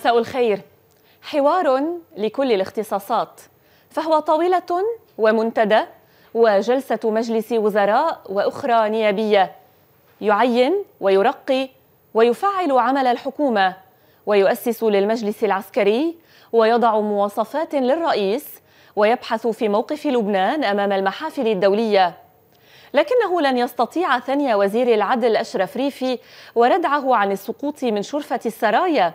مساء الخير حوار لكل الاختصاصات فهو طاولة ومنتدى وجلسة مجلس وزراء وأخرى نيابية يعين ويرقي ويفعل عمل الحكومة ويؤسس للمجلس العسكري ويضع مواصفات للرئيس ويبحث في موقف لبنان أمام المحافل الدولية لكنه لن يستطيع ثني وزير العدل أشرف ريفي وردعه عن السقوط من شرفة السرايا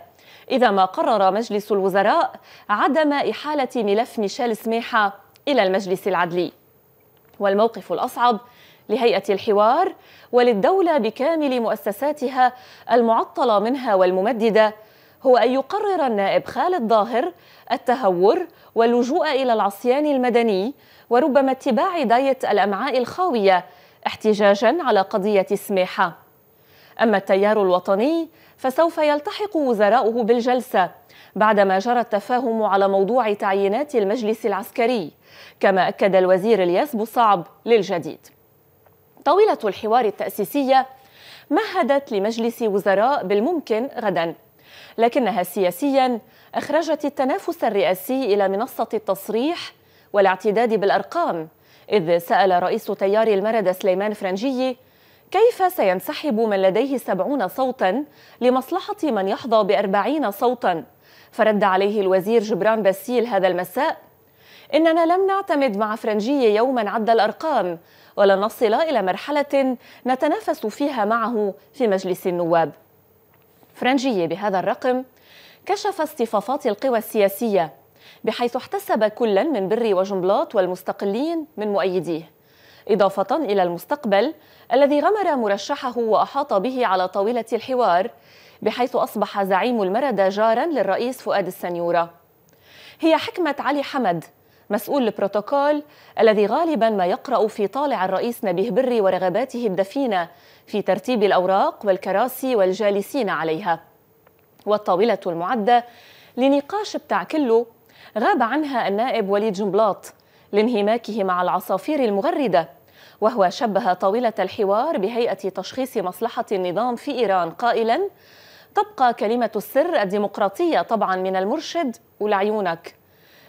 إذا ما قرر مجلس الوزراء عدم إحالة ملف ميشيل سميحة إلى المجلس العدلي والموقف الأصعب لهيئة الحوار وللدولة بكامل مؤسساتها المعطلة منها والممددة هو أن يقرر النائب خالد ظاهر التهور واللجوء إلى العصيان المدني وربما اتباع داية الأمعاء الخاوية احتجاجا على قضية سميحة أما التيار الوطني فسوف يلتحق وزراؤه بالجلسة بعدما جرى التفاهم على موضوع تعيينات المجلس العسكري كما أكد الوزير الياس صعب للجديد طاولة الحوار التأسيسية مهدت لمجلس وزراء بالممكن غدا لكنها سياسيا أخرجت التنافس الرئاسي إلى منصة التصريح والاعتداد بالأرقام إذ سأل رئيس تيار المرد سليمان فرنجي كيف سينسحب من لديه سبعون صوتا لمصلحة من يحظى بأربعين صوتا؟ فرد عليه الوزير جبران باسيل هذا المساء إننا لم نعتمد مع فرنجية يوما عد الأرقام ولن نصل إلى مرحلة نتنافس فيها معه في مجلس النواب فرنجية بهذا الرقم كشف اصطفافات القوى السياسية بحيث احتسب كلا من بري وجنبلاط والمستقلين من مؤيديه إضافة إلى المستقبل الذي غمر مرشحه وأحاط به على طاولة الحوار بحيث أصبح زعيم المردة جارا للرئيس فؤاد السنيورة هي حكمة علي حمد مسؤول البروتوكول الذي غالبا ما يقرأ في طالع الرئيس نبيه بري ورغباته الدفينة في ترتيب الأوراق والكراسي والجالسين عليها والطاولة المعدة لنقاش بتاع كله غاب عنها النائب وليد جنبلاط لانهماكه مع العصافير المغردة وهو شبه طاولة الحوار بهيئة تشخيص مصلحة النظام في إيران قائلا تبقى كلمة السر الديمقراطية طبعا من المرشد ولعيونك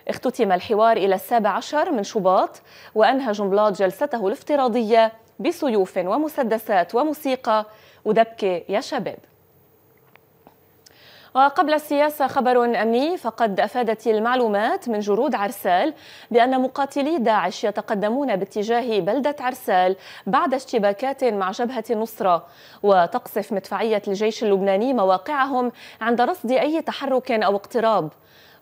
اختتم الحوار إلى السابع عشر من شباط وأنهى جنبلاط جلسته الافتراضية بسيوف ومسدسات وموسيقى ودبكة يا شباب وقبل السياسة خبر أمني فقد أفادت المعلومات من جرود عرسال بأن مقاتلي داعش يتقدمون باتجاه بلدة عرسال بعد اشتباكات مع جبهة النصرة وتقصف مدفعية الجيش اللبناني مواقعهم عند رصد أي تحرك أو اقتراب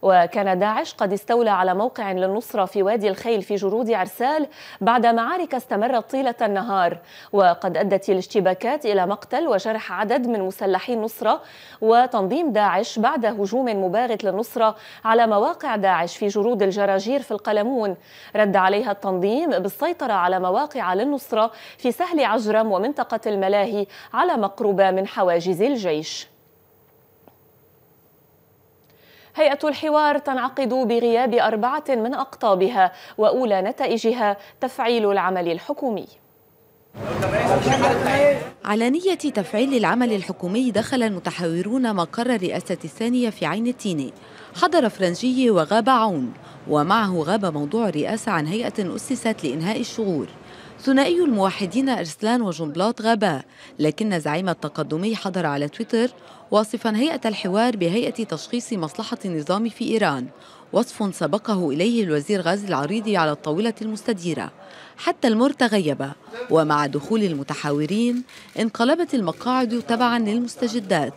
وكان داعش قد استولى على موقع للنصرة في وادي الخيل في جرود عرسال بعد معارك استمرت طيلة النهار وقد أدت الاشتباكات إلى مقتل وجرح عدد من مسلحي النصرة وتنظيم داعش بعد هجوم مباغت للنصرة على مواقع داعش في جرود الجراجير في القلمون رد عليها التنظيم بالسيطرة على مواقع للنصرة في سهل عجرم ومنطقة الملاهي على مقربة من حواجز الجيش هيئة الحوار تنعقد بغياب أربعة من أقطابها وأولى نتائجها تفعيل العمل الحكومي على نية تفعيل العمل الحكومي دخل المتحاورون مقر الرئاسة الثانية في عين التيني حضر فرنجي وغاب عون ومعه غاب موضوع الرئاسة عن هيئة أسست لإنهاء الشغور ثنائي الموحدين أرسلان وجنبلاط غابا لكن زعيم التقدمي حضر على تويتر واصفا هيئة الحوار بهيئة تشخيص مصلحة النظام في إيران وصف سبقه إليه الوزير غازي العريضي على الطاولة المستديرة حتى المر تغيب ومع دخول المتحاورين انقلبت المقاعد تبعا للمستجدات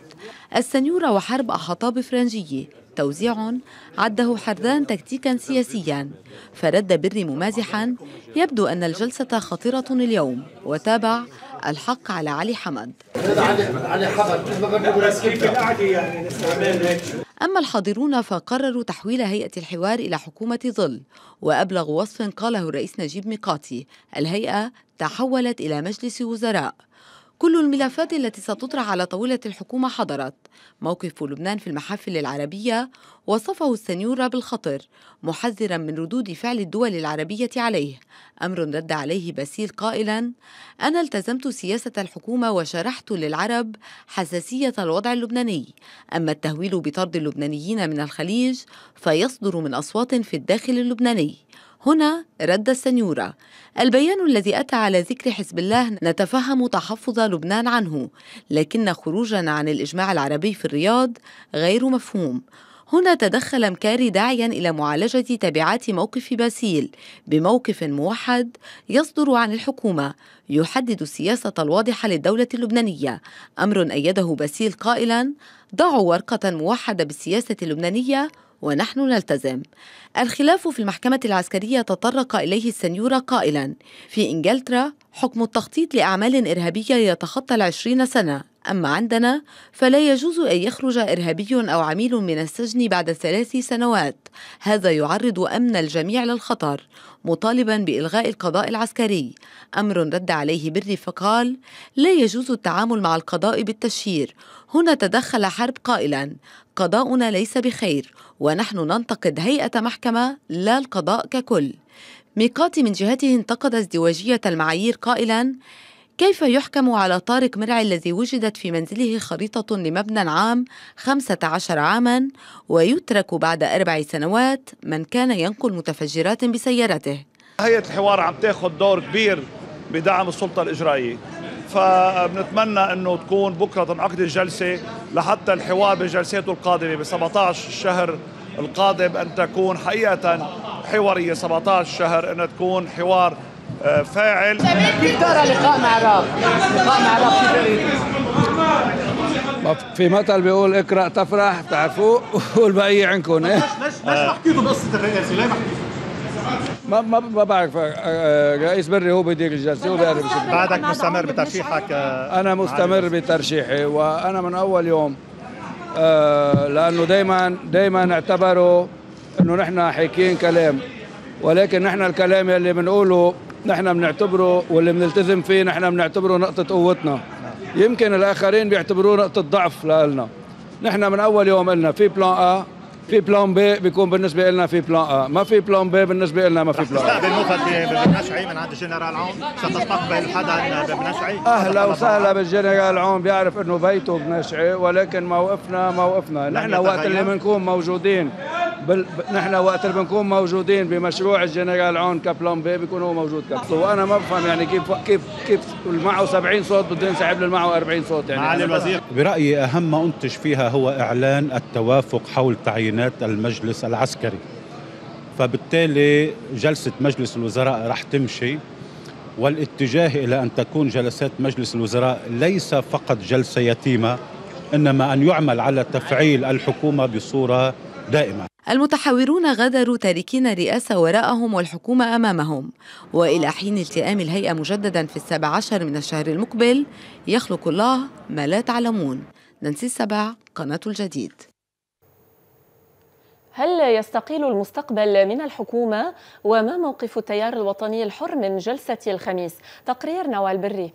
السنيورة وحرب احطاب فرنجيه توزيع عده حردان تكتيكا سياسيا فرد بري ممازحا يبدو أن الجلسة خطيرة اليوم وتابع الحق على علي حمد أما الحاضرون فقرروا تحويل هيئة الحوار إلى حكومة ظل وأبلغ وصف قاله الرئيس نجيب ميقاتي الهيئة تحولت إلى مجلس وزراء كل الملفات التي ستطرح على طاولة الحكومة حضرت موقف لبنان في المحافل العربية وصفه السنيورة بالخطر محذرا من ردود فعل الدول العربية عليه أمر رد عليه باسيل قائلا أنا التزمت سياسة الحكومة وشرحت للعرب حساسية الوضع اللبناني أما التهويل بطرد اللبنانيين من الخليج فيصدر من أصوات في الداخل اللبناني هنا رد السنيورة البيان الذي أتى على ذكر حزب الله نتفهم تحفظ لبنان عنه لكن خروجا عن الإجماع العربي في الرياض غير مفهوم هنا تدخل مكاري داعيا إلى معالجة تبعات موقف باسيل بموقف موحد يصدر عن الحكومة يحدد السياسة الواضحة للدولة اللبنانية أمر أيده باسيل قائلا ضعوا ورقة موحدة بالسياسة اللبنانية ونحن نلتزم الخلاف في المحكمة العسكرية تطرق إليه السنيورة قائلا في إنجلترا حكم التخطيط لأعمال إرهابية يتخطى العشرين سنة أما عندنا فلا يجوز أن يخرج إرهابي أو عميل من السجن بعد ثلاث سنوات هذا يعرض أمن الجميع للخطر مطالبا بإلغاء القضاء العسكري أمر رد عليه بري فقال لا يجوز التعامل مع القضاء بالتشهير هنا تدخل حرب قائلا قضاؤنا ليس بخير ونحن ننتقد هيئة محكمة لا القضاء ككل ميقاتي من جهته انتقد ازدواجية المعايير قائلا كيف يحكم على طارق مرعي الذي وجدت في منزله خريطة لمبنى عام 15 عاما ويترك بعد أربع سنوات من كان ينقل متفجرات بسيارته هيئة الحوار عم تاخذ دور كبير بدعم السلطة الإجرائية فبنتمنى انه تكون بكره تنعقد الجلسه لحتى الحوار بجلسته القادمه ب 17 شهر القادم ان تكون حقيقه حواريه 17 شهر انها تكون حوار آه، فاعل كيف ترى لقاء مع راب؟ لقاء مع راب في مثل بيقول اقرا تفرح تعرفوه والبقيه عندكم ايه؟ ليش ليش ما آه. حكيتوا بقصه الرئاسه؟ ليه ما حكيتوا؟ ما ما ما بعرف آه، آه، رئيس بري هو بيدير الجلسه هو بيعرف بعدك مستمر بترشيحك آه، انا مستمر بترشيحي وانا من اول يوم لانه دائما دائما اعتبروا انه نحن حاكيين كلام ولكن نحن الكلام اللي بنقوله نحن بنعتبره واللي بنلتزم فيه نحن بنعتبره نقطه قوتنا يمكن الاخرين بيعتبروه نقطه ضعف لنا نحن من اول يوم قلنا في بلان ا في بلان بي بيكون بالنسبه لنا في بلان ا ما في بلان بي بالنسبه لنا ما في بلان تستقبل نوفل ببنشعي من عند الجنرال عون ستستقبل حدا ببنشعي اهلا وسهلا بالجنرال عون بيعرف انه بيته بنشعي ولكن موقفنا موقفنا نحن وقت اللي بنكون موجودين بل نحن وقت اللي بنكون موجودين بمشروع الجنرال عون كبلومبي بيكون هو موجود كابلو وانا ما بفهم يعني كيف كيف كيف معه 70 صوت بده ينسحب للمعه 40 صوت يعني معالي الوزير برايي اهم ما انتج فيها هو اعلان التوافق حول تعيينات المجلس العسكري فبالتالي جلسه مجلس الوزراء رح تمشي والاتجاه الى ان تكون جلسات مجلس الوزراء ليس فقط جلسه يتيمه انما ان يعمل على تفعيل الحكومه بصوره دائمه المتحورون غادروا تاركين الرئاسة وراءهم والحكومة أمامهم وإلى حين التئام الهيئة مجددا في السابع عشر من الشهر المقبل يخلق الله ما لا تعلمون ننسي السبع قناة الجديد هل يستقيل المستقبل من الحكومة وما موقف التيار الوطني الحر من جلسة الخميس تقرير نوال بري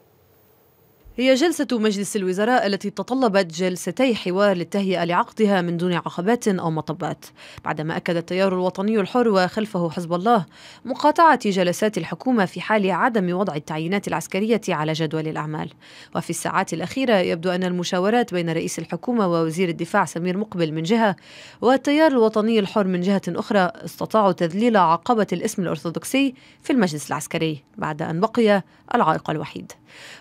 هي جلسة مجلس الوزراء التي تطلبت جلستي حوار للتهيئة لعقدها من دون عقبات أو مطبات بعدما أكد التيار الوطني الحر وخلفه حزب الله مقاطعة جلسات الحكومة في حال عدم وضع التعيينات العسكرية على جدول الأعمال وفي الساعات الأخيرة يبدو أن المشاورات بين رئيس الحكومة ووزير الدفاع سمير مقبل من جهة والتيار الوطني الحر من جهة أخرى استطاعوا تذليل عقبة الاسم الأرثوذكسي في المجلس العسكري بعد أن بقي العائق الوحيد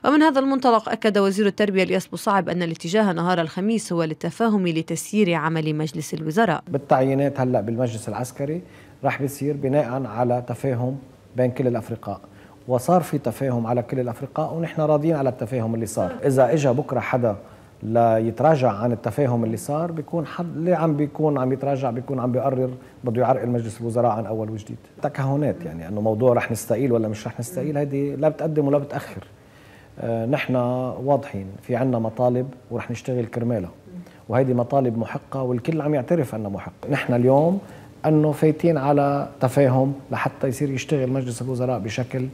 ومن هذا المنطلق التوقع أكد وزير التربية الياس صعب أن الاتجاه نهار الخميس هو للتفاهم لتسيير عمل مجلس الوزراء بالتعيينات هلأ بالمجلس العسكري راح بيصير بناء على تفاهم بين كل الأفرقاء وصار في تفاهم على كل الأفرقاء ونحن راضيين على التفاهم اللي صار إذا إجا بكرة حدا ليتراجع عن التفاهم اللي صار بيكون حد اللي عم بيكون عم يتراجع بيكون عم بيقرر بده يعرقل مجلس الوزراء عن اول وجديد تكهنات يعني انه موضوع رح نستقيل ولا مش رح نستقيل هذه لا بتقدم ولا بتاخر آه، نحن واضحين في عنا مطالب ورح نشتغل كرمالها وهيدي مطالب محقة والكل عم يعترف أنها محقة نحن اليوم أنه فايتين على تفاهم لحتى يصير يشتغل مجلس الوزراء بشكل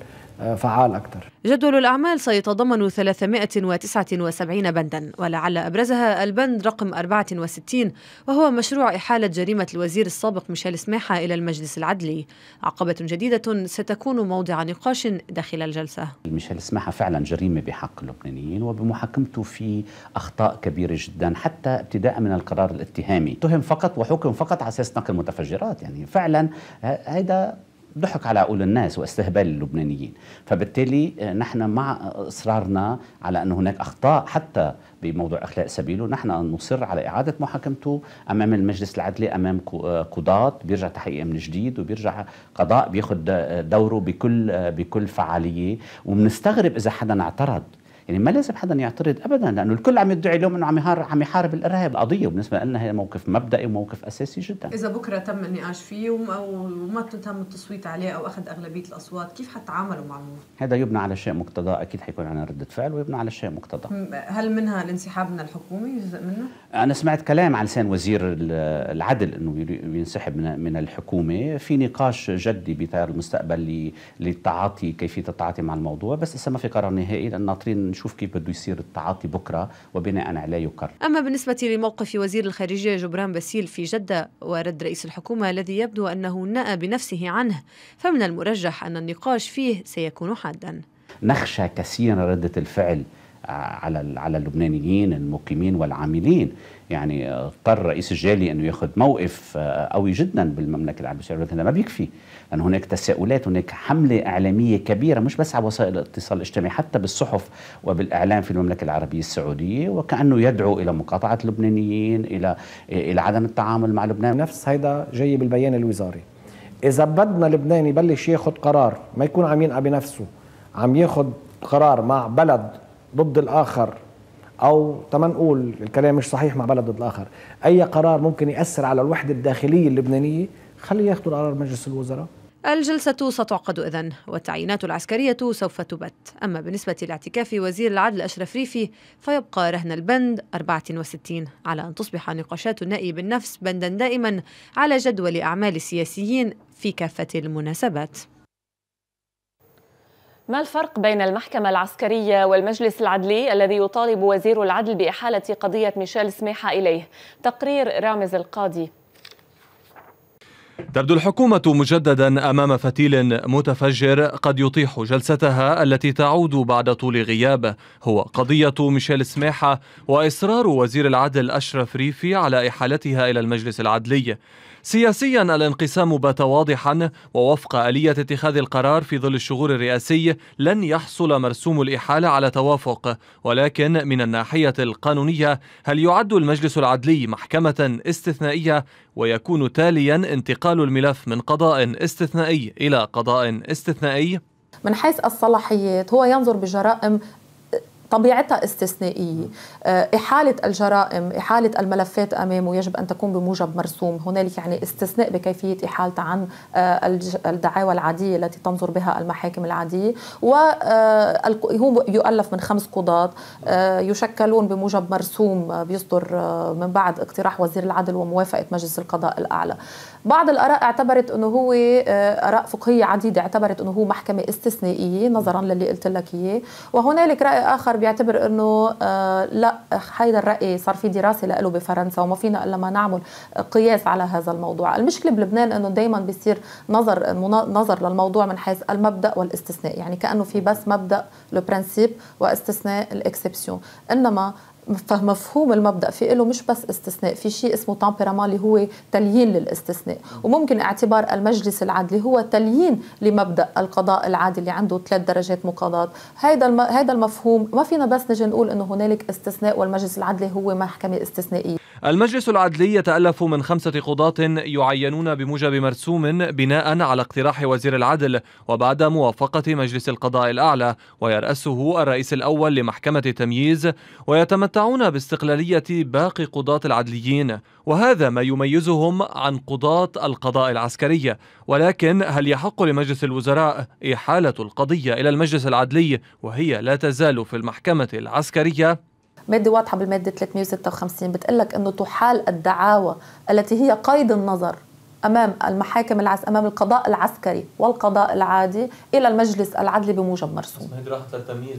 فعال أكثر جدول الأعمال سيتضمن 379 بندا ولعل أبرزها البند رقم 64 وهو مشروع إحالة جريمة الوزير السابق ميشيل سماحة إلى المجلس العدلي عقبة جديدة ستكون موضع نقاش داخل الجلسة ميشيل سماحة فعلا جريمة بحق اللبنانيين وبمحاكمته في أخطاء كبيرة جدا حتى ابتداء من القرار الاتهامي اتهم فقط وحكم فقط على أساس نقل متفجرات يعني فعلا هذا آه، ضحك على عقول الناس واستهبال اللبنانيين فبالتالي آه، نحن مع إصرارنا على أن هناك أخطاء حتى بموضوع أخلاء سبيله نحن نصر على إعادة محاكمته أمام المجلس العدلي أمام آه، قضاة بيرجع تحقيق من جديد وبيرجع قضاء بياخد آه، دوره بكل بكل فعالية وبنستغرب إذا حدا اعترض يعني ما لازم حدا يعترض ابدا لانه الكل عم يدعي اليوم انه عم عم يحارب الارهاب قضيه وبالنسبه لنا هي موقف مبدئي وموقف اساسي جدا اذا بكره تم النقاش فيه وما تم التصويت عليه او اخذ اغلبيه الاصوات كيف حتعاملوا الموضوع؟ هذا يبنى على شيء مقتضى اكيد حيكون عندنا رده فعل ويبنى على شيء مقتضى هل منها الانسحاب من الحكومه جزء منه انا سمعت كلام على لسان وزير العدل انه ينسحب من من الحكومه في نقاش جدي بتيار المستقبل للتعاطي كيفيه التعاطي مع الموضوع بس لسه ما في قرار نهائي لان ناطرين نشوف كيف بده يصير التعاطي بكره وبناء عليه يقرر اما بالنسبه لموقف وزير الخارجيه جبران باسيل في جده ورد رئيس الحكومه الذي يبدو انه نأى بنفسه عنه فمن المرجح ان النقاش فيه سيكون حادا نخشى كثيرا رده الفعل آه، على على اللبنانيين المقيمين والعاملين يعني آه، اضطر رئيس الجالي انه ياخذ موقف آه، قوي جدا بالمملكه العربيه السعوديه هذا ما بيكفي لأن هناك تساؤلات هناك حملة إعلامية كبيرة مش بس على وسائل الاتصال الاجتماعي حتى بالصحف وبالإعلام في المملكة العربية السعودية وكأنه يدعو إلى مقاطعة اللبنانيين إلى إلى عدم التعامل مع لبنان نفس هيدا جاي بالبيان الوزاري إذا بدنا لبنان يبلش ياخد قرار ما يكون عم ينقى بنفسه عم ياخد قرار مع بلد ضد الآخر او تما نقول الكلام مش صحيح مع بلد ضد الاخر اي قرار ممكن ياثر على الوحده الداخليه اللبنانيه خليه ياخذوا قرار مجلس الوزراء الجلسة ستعقد إذن والتعيينات العسكرية سوف تبت أما بالنسبة لاعتكاف وزير العدل أشرف ريفي فيبقى رهن البند 64 على أن تصبح نقاشات النائي بالنفس بندا دائما على جدول أعمال السياسيين في كافة المناسبات ما الفرق بين المحكمة العسكرية والمجلس العدلي الذي يطالب وزير العدل بإحالة قضية ميشيل سميحة إليه؟ تقرير رامز القاضي تبدو الحكومة مجددا أمام فتيل متفجر قد يطيح جلستها التي تعود بعد طول غياب هو قضية ميشيل سماحة وإصرار وزير العدل أشرف ريفي على إحالتها إلى المجلس العدلي سياسيا الانقسام بات واضحا ووفق آلية اتخاذ القرار في ظل الشغور الرئاسي لن يحصل مرسوم الإحالة على توافق ولكن من الناحية القانونية هل يعد المجلس العدلي محكمة استثنائية ويكون تاليا انتقال الملف من قضاء استثنائي إلى قضاء استثنائي؟ من حيث الصلاحيات هو ينظر بجرائم طبيعتها استثنائيه آه، احاله الجرائم احاله الملفات امامه يجب ان تكون بموجب مرسوم هنالك يعني استثناء بكيفيه احالتها عن آه، الدعاوى العاديه التي تنظر بها المحاكم العاديه وهو آه، يؤلف من خمس قضاة يشكلون بموجب مرسوم بيصدر من بعد اقتراح وزير العدل وموافقه مجلس القضاء الاعلى بعض الاراء اعتبرت انه هو اراء فقهيه عديده اعتبرت انه هو محكمه استثنائيه نظرا للي قلت لك اياه وهنالك راي اخر بيعتبر انه آه، لا هيدا الراي صار في دراسه لإله بفرنسا وما فينا الا ما نعمل قياس على هذا الموضوع المشكله بلبنان انه دائما بيصير نظر نظر للموضوع من حيث المبدا والاستثناء يعني كانه في بس مبدا لو برينسيب واستثناء الاكسبسيون انما فمفهوم المبدا في له مش بس استثناء في شيء اسمه تامبيرامون اللي هو تليين للاستثناء وممكن اعتبار المجلس العدلي هو تليين لمبدا القضاء العادل اللي عنده ثلاث درجات مقاضاة هذا هذا المفهوم ما فينا بس نجي نقول انه هنالك استثناء والمجلس العدلي هو محكمه استثنائيه المجلس العدلي يتألف من خمسة قضاة يعينون بموجب مرسوم بناء على اقتراح وزير العدل وبعد موافقة مجلس القضاء الأعلى ويرأسه الرئيس الأول لمحكمة التمييز ويتمتعون باستقلالية باقي قضاة العدليين وهذا ما يميزهم عن قضاة القضاء العسكري ولكن هل يحق لمجلس الوزراء إحالة القضية إلى المجلس العدلي وهي لا تزال في المحكمة العسكرية؟ ماده واضحه بالماده 356 بتقول لك انه تحال الدعاوى التي هي قيد النظر امام المحاكم العس امام القضاء العسكري والقضاء العادي الى المجلس العدلي بموجب مرسوم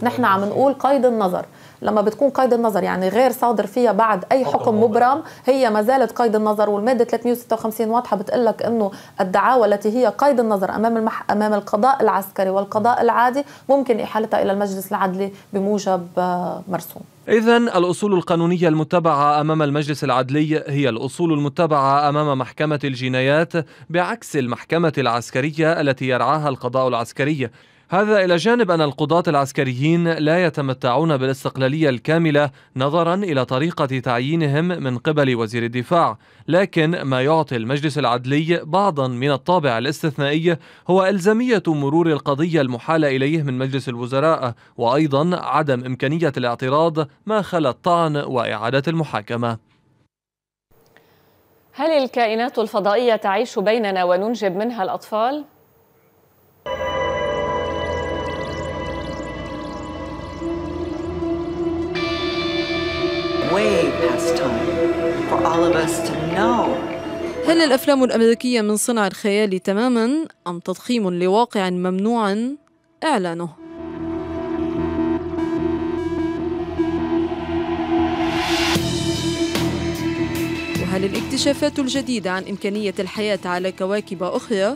نحن عم نقول قيد النظر لما بتكون قيد النظر يعني غير صادر فيها بعد اي حكم, مبرم هي ما زالت قيد النظر والماده 356 واضحه بتقول لك انه الدعاوى التي هي قيد النظر امام المح... امام القضاء العسكري والقضاء العادي ممكن احالتها الى المجلس العدلي بموجب آه، مرسوم إذا الأصول القانونية المتبعة أمام المجلس العدلي هي الأصول المتبعة أمام محكمة الجنايات بعكس المحكمة العسكرية التي يرعاها القضاء العسكري هذا إلى جانب أن القضاة العسكريين لا يتمتعون بالاستقلالية الكاملة نظرا إلى طريقة تعيينهم من قبل وزير الدفاع لكن ما يعطي المجلس العدلي بعضا من الطابع الاستثنائي هو إلزامية مرور القضية المحالة إليه من مجلس الوزراء وأيضا عدم إمكانية الاعتراض ما خلى الطعن وإعادة المحاكمة هل الكائنات الفضائية تعيش بيننا وننجب منها الأطفال؟ way past time for all of us to know هل الأفلام الأمريكية من صنع الخيال تماما أم تضخيم لواقع ممنوع إعلانه؟ وهل الاكتشافات الجديدة عن إمكانية الحياة على كواكب أخرى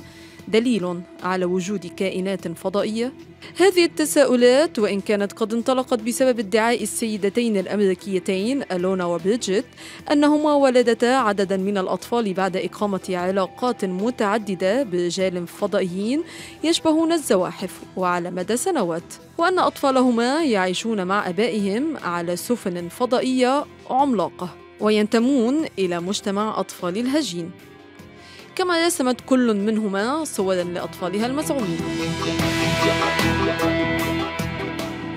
دليل على وجود كائنات فضائية؟ هذه التساؤلات وإن كانت قد انطلقت بسبب ادعاء السيدتين الأمريكيتين ألونا وبريجيت أنهما ولدتا عددا من الأطفال بعد إقامة علاقات متعددة برجال فضائيين يشبهون الزواحف وعلى مدى سنوات وأن أطفالهما يعيشون مع أبائهم على سفن فضائية عملاقة وينتمون إلى مجتمع أطفال الهجين كما رسمت كل منهما صورا لأطفالها المزعومين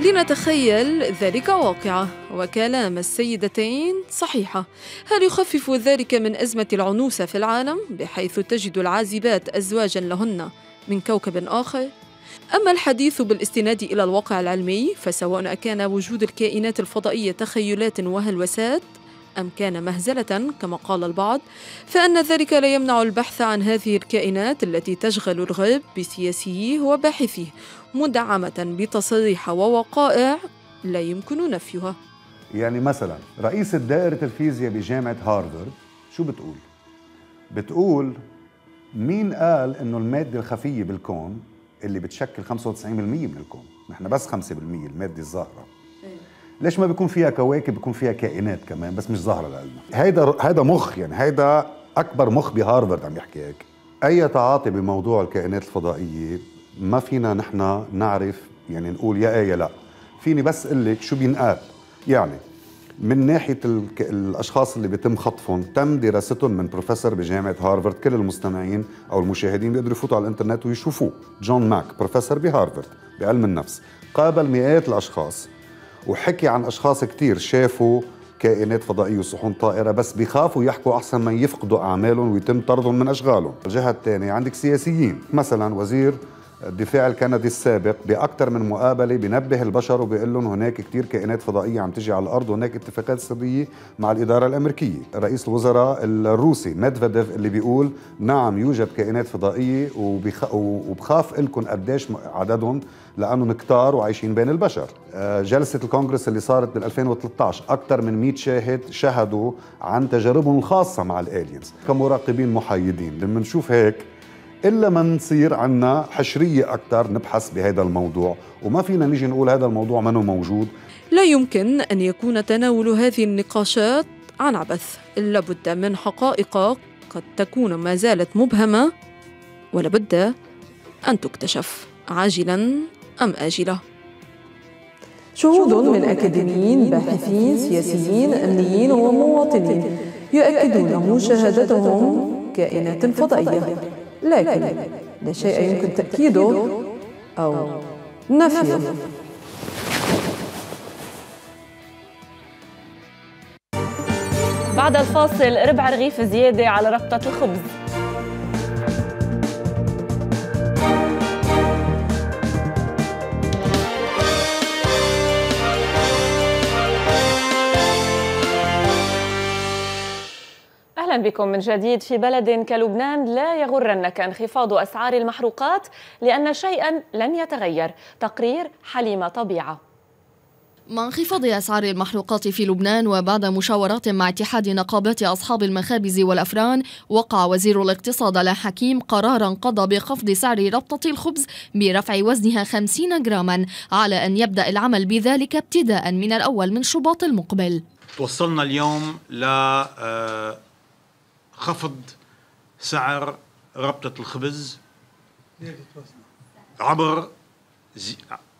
لنتخيل ذلك واقعة وكلام السيدتين صحيحة هل يخفف ذلك من أزمة العنوسة في العالم بحيث تجد العازبات أزواجا لهن من كوكب آخر؟ أما الحديث بالاستناد إلى الواقع العلمي فسواء أكان وجود الكائنات الفضائية تخيلات وهلوسات أم كان مهزلة كما قال البعض فإن ذلك لا يمنع البحث عن هذه الكائنات التي تشغل الغرب بسياسيه وباحثيه مدعمة بتصريح ووقائع لا يمكن نفيها يعني مثلا رئيسة دائرة الفيزياء بجامعة هارفارد شو بتقول؟ بتقول مين قال انه المادة الخفية بالكون اللي بتشكل 95% من الكون نحن بس 5% المادة الظاهرة ليش ما بيكون فيها كواكب بيكون فيها كائنات كمان بس مش ظاهره لنا هيدا هيدا مخ يعني هيدا اكبر مخ بهارفرد عم يحكي هيك اي تعاطي بموضوع الكائنات الفضائيه ما فينا نحن نعرف يعني نقول يا ايه يا لا فيني بس اقول لك شو بينقال يعني من ناحيه الاشخاص اللي بيتم خطفهم تم دراستهم من بروفيسور بجامعه هارفرد كل المستمعين او المشاهدين بيقدروا يفوتوا على الانترنت ويشوفوه جون ماك بروفيسور بهارفرد بعلم النفس قابل مئات الاشخاص وحكي عن اشخاص كثير شافوا كائنات فضائيه وصحون طائره بس بيخافوا يحكوا احسن ما يفقدوا اعمالهم ويتم طردهم من اشغالهم الجهه الثانيه عندك سياسيين مثلا وزير الدفاع الكندي السابق باكثر من مقابله بنبه البشر وبيقول لهم هناك كثير كائنات فضائيه عم تجي على الارض وهناك اتفاقات سريه مع الاداره الامريكيه، رئيس الوزراء الروسي ميدفيديف اللي بيقول نعم يوجد كائنات فضائيه وبخ... وبخاف لكم قديش عددهم لانهم كتار وعايشين بين البشر. آه، جلسه الكونغرس اللي صارت بال 2013 اكثر من 100 شاهد شهدوا عن تجاربهم الخاصه مع الالينز كمراقبين محايدين، لما نشوف هيك إلا ما نصير عنا حشرية أكثر نبحث بهذا الموضوع وما فينا نيجي نقول هذا الموضوع منه موجود لا يمكن أن يكون تناول هذه النقاشات عن عبث لابد من حقائق قد تكون ما زالت مبهمة ولابد أن تكتشف عاجلا أم آجلا شهود من أكاديميين باحثين سياسيين أمنيين ومواطنين يؤكدون مشاهدتهم كائنات فضائية لكن شيء يمكن تأكيده أو نفيه بعد الفاصل ربع رغيف زيادة على ربطة الخبز اهلا بكم من جديد في بلد كلبنان لا يغرنك انخفاض اسعار المحروقات لان شيئا لن يتغير تقرير حليمه طبيعه مع انخفاض أسعار المحروقات في لبنان وبعد مشاورات مع اتحاد نقابات أصحاب المخابز والأفران وقع وزير الاقتصاد على حكيم قرارا قضى بخفض سعر ربطة الخبز برفع وزنها 50 جراما على أن يبدأ العمل بذلك ابتداء من الأول من شباط المقبل توصلنا اليوم ل آه، خفض سعر ربطة الخبز عبر زي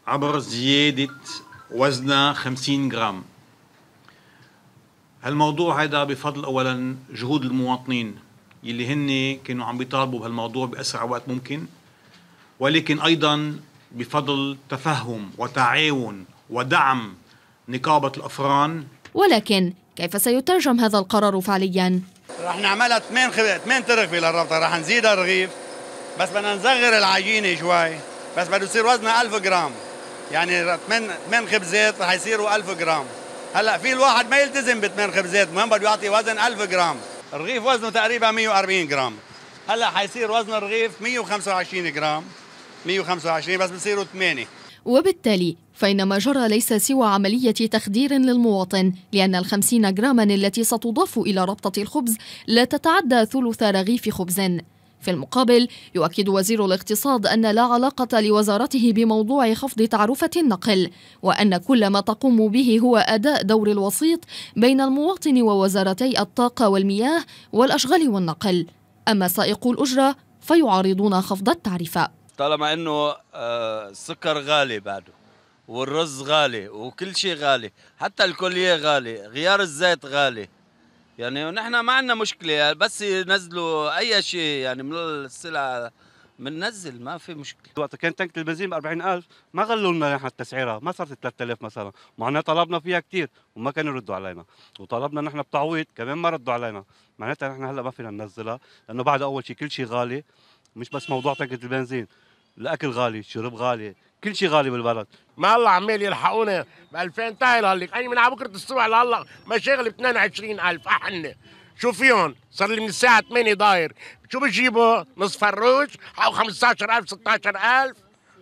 عبر زيادة وزنها 50 جرام هالموضوع هيدا بفضل أولا جهود المواطنين يلي هن كانوا عم بيطالبوا بهالموضوع بأسرع وقت ممكن ولكن أيضا بفضل تفهم وتعاون ودعم نقابة الأفران ولكن كيف سيترجم هذا القرار فعليا؟ رح نعملها ثمان خبز 8 رغفه للربطه رح نزيدها رغيف بس بدنا نصغر العجينه شوي بس بده يصير وزنها 1000 جرام يعني 8 8 خبزات رح يصيروا 1000 جرام هلا في الواحد ما يلتزم ب 8 خبزات المهم بده يعطي وزن 1000 جرام الرغيف وزنه تقريبا 140 جرام هلا حيصير وزن الرغيف 125 جرام 125 بس بصيروا 8 وبالتالي فإن ما جرى ليس سوى عملية تخدير للمواطن لأن الخمسين جراما التي ستضاف إلى ربطة الخبز لا تتعدى ثلث رغيف خبز في المقابل يؤكد وزير الاقتصاد أن لا علاقة لوزارته بموضوع خفض تعرفة النقل وأن كل ما تقوم به هو أداء دور الوسيط بين المواطن ووزارتي الطاقة والمياه والأشغال والنقل أما سائقو الأجرة فيعارضون خفض التعرفة طالما أنه السكر آه، غالي بعده والرز غالي وكل شيء غالي حتى الكليه غالي غيار الزيت غالي يعني ونحن ما عندنا مشكله بس ينزلوا اي شيء يعني من السلع بننزل ما في مشكله وقت كان تنك البنزين ب 40000 ما غلوا لنا نحن التسعيره ما صارت 3000 مثلا معناه طلبنا فيها كثير وما كانوا يردوا علينا وطلبنا نحن بتعويض كمان ما ردوا علينا معناتها نحن هلا ما فينا ننزلها لانه بعد اول شيء كل شيء غالي مش بس موضوع تنك البنزين الاكل غالي الشرب غالي كل شيء غالي بالبلد ما الله عمال يلحقونا ب 2000 تايل هلك انا من بكره الصبح لهلا مشاغل ب 22000 احنا شو فيهم؟ صار لي من الساعة 8 ضاير، شو بجيبوا؟ نص فروج؟ أو 15000 16000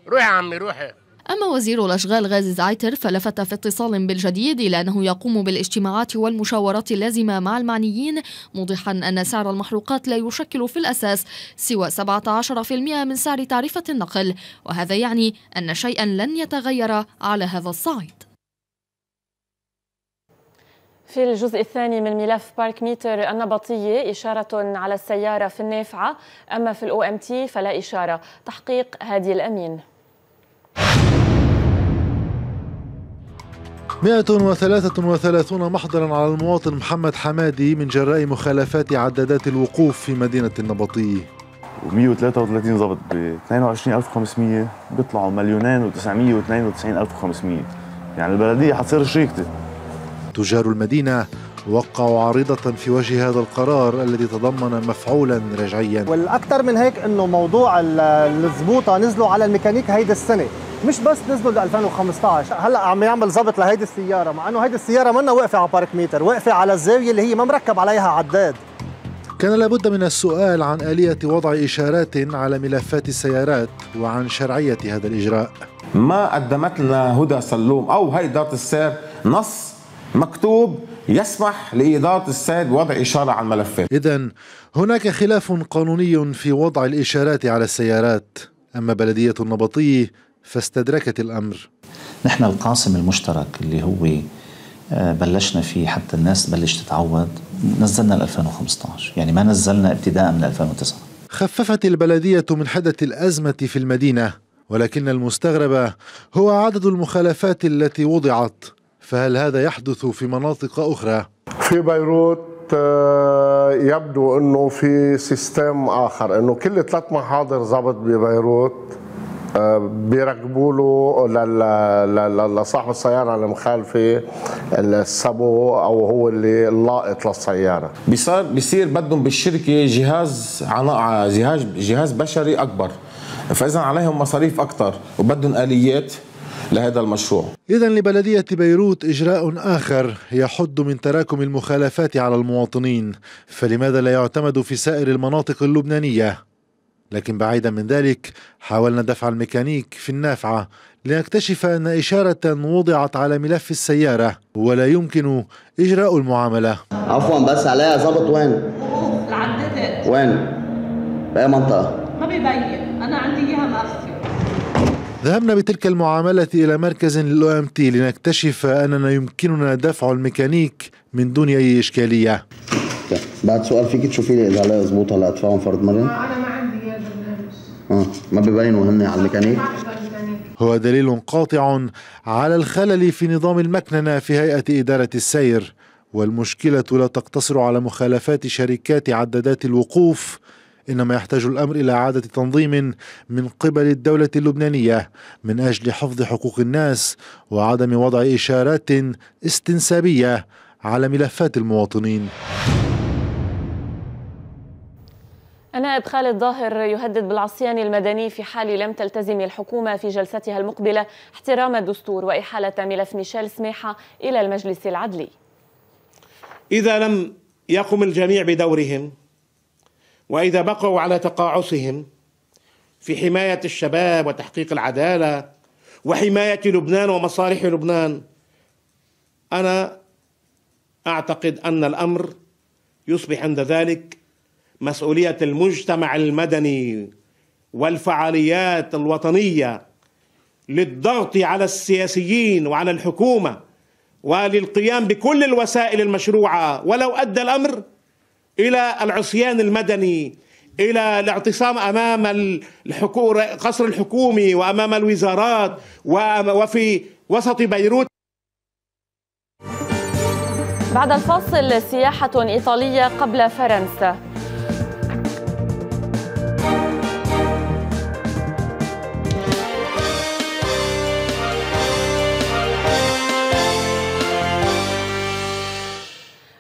روحي عمي روحي أما وزير الأشغال غازي زعيتر فلفت في اتصال بالجديد إلى أنه يقوم بالاجتماعات والمشاورات اللازمة مع المعنيين موضحا أن سعر المحروقات لا يشكل في الأساس سوى 17% من سعر تعرفة النقل وهذا يعني أن شيئا لن يتغير على هذا الصعيد في الجزء الثاني من ملف بارك ميتر النبطية إشارة على السيارة في النافعة أما في الأو أم تي فلا إشارة تحقيق هادي الأمين 133 محضرا على المواطن محمد حمادي من جراء مخالفات عدادات الوقوف في مدينة النبطية و133 ضبط ب 22500 بيطلعوا مليونين و992500 يعني البلدية حتصير شريكتي تجار المدينة وقعوا عارضة في وجه هذا القرار الذي تضمن مفعولا رجعيا والأكثر من هيك أنه موضوع الزبوطة نزلوا على الميكانيك هيدي السنة مش بس نزلوا ل 2015 هلا عم يعمل ظبط لهيدي السياره مع انه هيدي السياره منا واقفه على بارك ميتر واقفه على الزاويه اللي هي ما مركب عليها عداد كان لابد من السؤال عن آلية وضع إشارات على ملفات السيارات وعن شرعية هذا الإجراء ما قدمت لنا هدى سلوم أو هيئة السير نص مكتوب يسمح لإدارة السير بوضع إشارة على الملفات إذا هناك خلاف قانوني في وضع الإشارات على السيارات أما بلدية النبطي فاستدركت الأمر نحن القاسم المشترك اللي هو آه، بلشنا فيه حتى الناس تبلش تتعود نزلنا 2015 يعني ما نزلنا ابتداء من 2009 خففت البلدية من حدث الأزمة في المدينة ولكن المستغرب هو عدد المخالفات التي وضعت فهل هذا يحدث في مناطق أخرى؟ في بيروت آه، يبدو انه في سيستم اخر انه كل ثلاث محاضر ضبط ببيروت بيرقبوا له لصاحب السياره المخالفه السبو او هو اللي اللائط للسياره بصير بيصير بدهم بالشركه جهاز جهاز جهاز بشري اكبر فاذا عليهم مصاريف اكثر وبدهم اليات لهذا المشروع إذا لبلدية بيروت إجراء آخر يحد من تراكم المخالفات على المواطنين فلماذا لا يعتمد في سائر المناطق اللبنانية لكن بعيدا من ذلك حاولنا دفع الميكانيك في النافعة لنكتشف أن إشارة وضعت على ملف السيارة ولا يمكن إجراء المعاملة عفوا بس عليها ظابط وين؟ عدتها وين؟ بأي منطقة؟ ما بيبين أنا عندي إياها ذهبنا بتلك المعاملة إلى مركز للأو أم تي لنكتشف أننا يمكننا دفع الميكانيك من دون أي إشكالية بعد سؤال فيك تشوفي لي إذا عليها ظبوط هلا أدفعهم فرض ما ما ببينوا هن على الميكانيك هو دليل قاطع على الخلل في نظام المكننة في هيئة إدارة السير والمشكلة لا تقتصر على مخالفات شركات عدادات الوقوف إنما يحتاج الأمر إلى إعادة تنظيم من قبل الدولة اللبنانية من أجل حفظ حقوق الناس وعدم وضع إشارات استنسابية على ملفات المواطنين النائب خالد ظاهر يهدد بالعصيان المدني في حال لم تلتزم الحكومة في جلستها المقبلة احترام الدستور وإحالة ملف ميشيل سميحة إلى المجلس العدلي إذا لم يقم الجميع بدورهم وإذا بقوا على تقاعسهم في حماية الشباب وتحقيق العدالة وحماية لبنان ومصالح لبنان أنا أعتقد أن الأمر يصبح عند ذلك مسؤوليه المجتمع المدني والفعاليات الوطنيه للضغط على السياسيين وعلى الحكومه وللقيام بكل الوسائل المشروعه ولو ادى الامر الى العصيان المدني الى الاعتصام امام القصر قصر الحكومي وامام الوزارات وفي وسط بيروت بعد الفاصل سياحه ايطاليه قبل فرنسا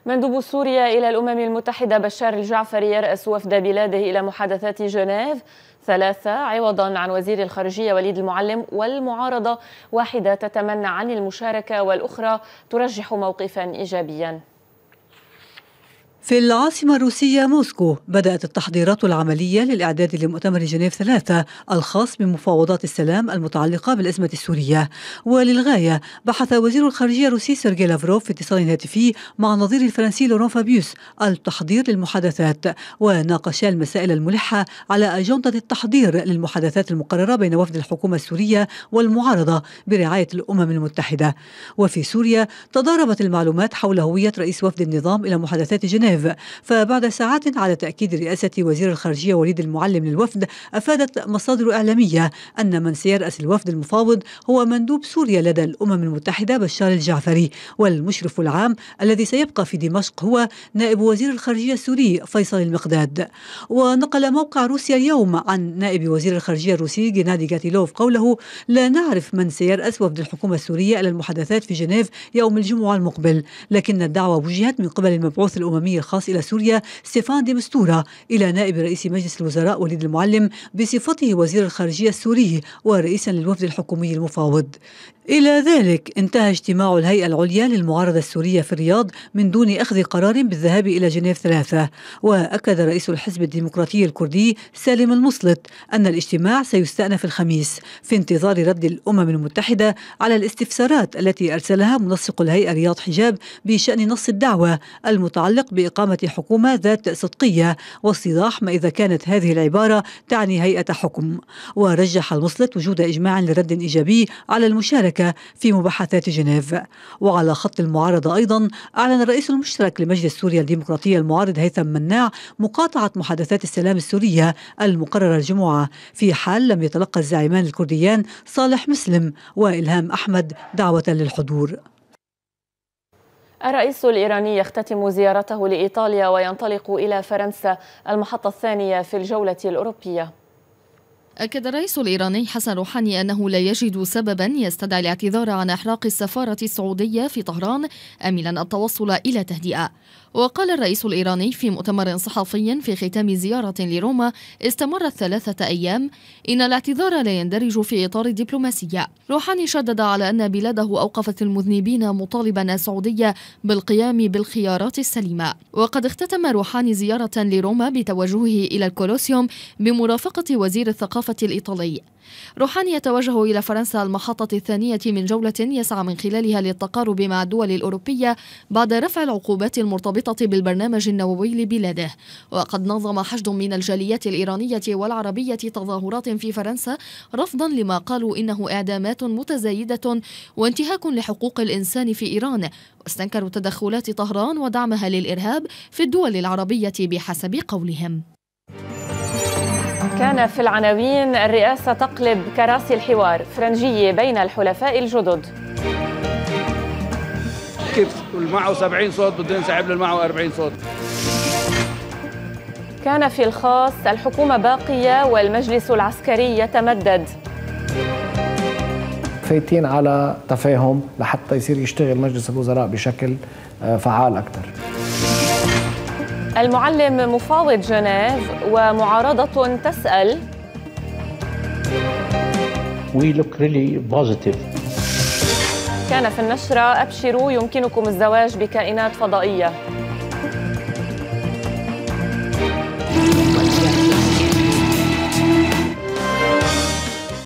مندوب سوريا إلى الأمم المتحدة بشار الجعفري يرأس وفد بلاده إلى محادثات جنيف ثلاثة عوضا عن وزير الخارجية وليد المعلم والمعارضة واحدة تتمنى عن المشاركة والأخرى ترجح موقفا إيجابيا في العاصمة الروسية موسكو بدأت التحضيرات العملية للإعداد لمؤتمر جنيف ثلاثة الخاص بمفاوضات السلام المتعلقة بالأزمة السورية وللغاية بحث وزير الخارجية الروسي سيرجي لافروف في اتصال هاتفي مع نظير الفرنسي لورون فابيوس التحضير للمحادثات وناقشا المسائل الملحة على أجندة التحضير للمحادثات المقررة بين وفد الحكومة السورية والمعارضة برعاية الأمم المتحدة وفي سوريا تضاربت المعلومات حول هوية رئيس وفد النظام إلى محادثات جنيف جنيف فبعد ساعات على تأكيد رئاسة وزير الخارجية وليد المعلم للوفد أفادت مصادر إعلامية أن من سيرأس الوفد المفاوض هو مندوب سوريا لدى الأمم المتحدة بشار الجعفري والمشرف العام الذي سيبقى في دمشق هو نائب وزير الخارجية السوري فيصل المقداد ونقل موقع روسيا اليوم عن نائب وزير الخارجية الروسي جنادي جاتيلوف قوله لا نعرف من سيرأس وفد الحكومة السورية إلى المحادثات في جنيف يوم الجمعة المقبل لكن الدعوة وجهت من قبل المبعوث الأممي الخاص إلى سوريا ستيفان دي مستورة إلى نائب رئيس مجلس الوزراء وليد المعلم بصفته وزير الخارجية السوري ورئيسا للوفد الحكومي المفاوض إلى ذلك انتهى اجتماع الهيئة العليا للمعارضة السورية في الرياض من دون أخذ قرار بالذهاب إلى جنيف ثلاثة وأكد رئيس الحزب الديمقراطي الكردي سالم المسلط أن الاجتماع سيستأنف الخميس في انتظار رد الأمم المتحدة على الاستفسارات التي أرسلها منسق الهيئة رياض حجاب بشأن نص الدعوة المتعلق بإقامة إقامة حكومة ذات صدقية والصداح ما إذا كانت هذه العبارة تعني هيئة حكم ورجح المصلت وجود إجماع لرد إيجابي على المشاركة في مباحثات جنيف وعلى خط المعارضة أيضا أعلن الرئيس المشترك لمجلس سوريا الديمقراطية المعارض هيثم مناع مقاطعة محادثات السلام السورية المقررة الجمعة في حال لم يتلقى الزعيمان الكرديان صالح مسلم وإلهام أحمد دعوة للحضور الرئيس الإيراني يختتم زيارته لإيطاليا وينطلق إلى فرنسا المحطة الثانية في الجولة الأوروبية أكد الرئيس الإيراني حسن روحاني أنه لا يجد سببا يستدعي الاعتذار عن إحراق السفارة السعودية في طهران آملا التوصل إلى تهدئة وقال الرئيس الإيراني في مؤتمر صحفي في ختام زيارة لروما استمرت ثلاثة أيام إن الاعتذار لا يندرج في إطار دبلوماسية روحاني شدد على أن بلاده أوقفت المذنبين مطالبا السعودية بالقيام بالخيارات السليمة وقد اختتم روحاني زيارة لروما بتوجهه إلى الكولوسيوم بمرافقة وزير الثقافة الإيطالي روحاني يتوجه إلى فرنسا المحطة الثانية من جولة يسعى من خلالها للتقارب مع الدول الأوروبية بعد رفع العقوبات المرتبطة بالبرنامج النووي لبلاده وقد نظم حشد من الجاليات الإيرانية والعربية تظاهرات في فرنسا رفضا لما قالوا إنه إعدامات متزايدة وانتهاك لحقوق الإنسان في إيران واستنكروا تدخلات طهران ودعمها للإرهاب في الدول العربية بحسب قولهم كان في العناوين الرئاسة تقلب كراسي الحوار فرنجية بين الحلفاء الجدد كيف معه 70 صوت بده ينسحب معه 40 صوت كان في الخاص الحكومة باقية والمجلس العسكري يتمدد فايتين على تفاهم لحتى يصير يشتغل مجلس الوزراء بشكل آه، فعال أكثر المعلم مفاوض جنيف ومعارضة تسأل We look really positive. كان في النشرة أبشروا يمكنكم الزواج بكائنات فضائية